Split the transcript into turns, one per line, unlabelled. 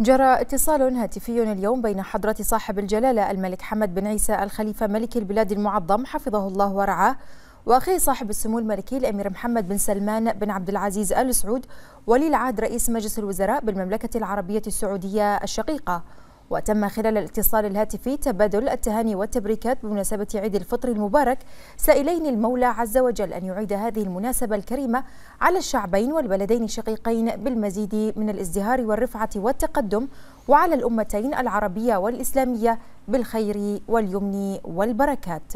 جرى اتصال هاتفي اليوم بين حضرة صاحب الجلالة الملك حمد بن عيسى الخليفة ملك البلاد المعظم حفظه الله ورعاه وأخيه صاحب السمو الملكي الأمير محمد بن سلمان بن عبد العزيز آل سعود ولي العهد رئيس مجلس الوزراء بالمملكة العربية السعودية الشقيقة وتم خلال الاتصال الهاتفي تبادل التهاني والتبريكات بمناسبة عيد الفطر المبارك سائلين المولى عز وجل أن يعيد هذه المناسبة الكريمة على الشعبين والبلدين الشقيقين بالمزيد من الازدهار والرفعة والتقدم وعلى الأمتين العربية والإسلامية بالخير واليمن والبركات